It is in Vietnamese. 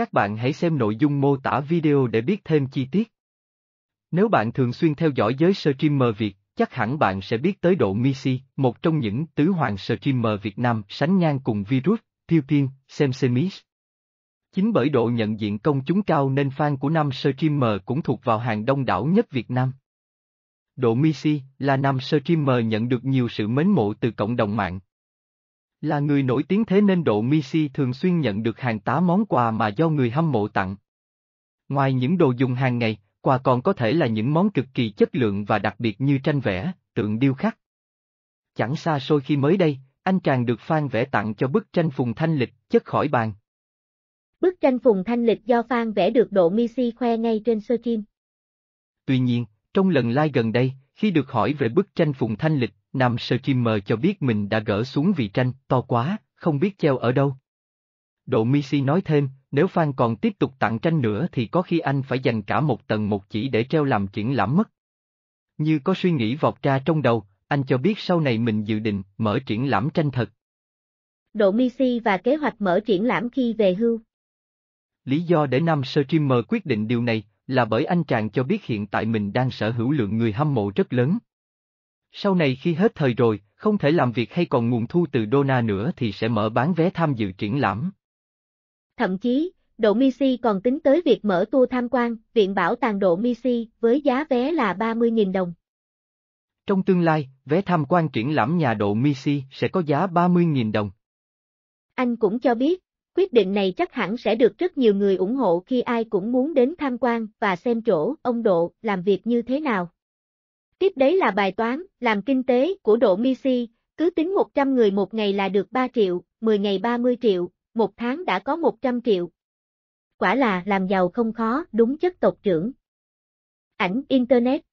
Các bạn hãy xem nội dung mô tả video để biết thêm chi tiết. Nếu bạn thường xuyên theo dõi giới streamer Việt, chắc hẳn bạn sẽ biết tới Độ Misi, một trong những tứ hoàng streamer Việt Nam sánh ngang cùng Virus, Thiêu Thiên, Semsemis. Chính bởi độ nhận diện công chúng cao nên fan của nam streamer cũng thuộc vào hàng đông đảo nhất Việt Nam. Độ Misi là nam streamer nhận được nhiều sự mến mộ từ cộng đồng mạng, là người nổi tiếng thế nên Độ Misi thường xuyên nhận được hàng tá món quà mà do người hâm mộ tặng. Ngoài những đồ dùng hàng ngày, quà còn có thể là những món cực kỳ chất lượng và đặc biệt như tranh vẽ, tượng điêu khắc. Chẳng xa xôi khi mới đây, anh chàng được Phan vẽ tặng cho bức tranh Phùng Thanh Lịch chất khỏi bàn. Bức tranh Phùng Thanh Lịch do Phan vẽ được Độ Misi khoe ngay trên Sơ Kim. Tuy nhiên, trong lần live gần đây, khi được hỏi về bức tranh Phùng Thanh Lịch, Nam Streamer cho biết mình đã gỡ xuống vị tranh, to quá, không biết treo ở đâu. Độ Misi nói thêm, nếu fan còn tiếp tục tặng tranh nữa thì có khi anh phải dành cả một tầng một chỉ để treo làm triển lãm mất. Như có suy nghĩ vọt ra trong đầu, anh cho biết sau này mình dự định mở triển lãm tranh thật. Độ Misi và kế hoạch mở triển lãm khi về hưu. Lý do để nam streamer quyết định điều này là bởi anh chàng cho biết hiện tại mình đang sở hữu lượng người hâm mộ rất lớn, sau này khi hết thời rồi, không thể làm việc hay còn nguồn thu từ Dona nữa thì sẽ mở bán vé tham dự triển lãm. Thậm chí, Độ Misi còn tính tới việc mở tour tham quan, viện bảo tàng Độ Misi với giá vé là 30.000 đồng. Trong tương lai, vé tham quan triển lãm nhà Độ Misi sẽ có giá 30.000 đồng. Anh cũng cho biết, quyết định này chắc hẳn sẽ được rất nhiều người ủng hộ khi ai cũng muốn đến tham quan và xem chỗ ông Độ làm việc như thế nào. Tiếp đấy là bài toán, làm kinh tế của Độ Misi, cứ tính 100 người một ngày là được 3 triệu, 10 ngày 30 triệu, một tháng đã có 100 triệu. Quả là làm giàu không khó, đúng chất tộc trưởng. Ảnh Internet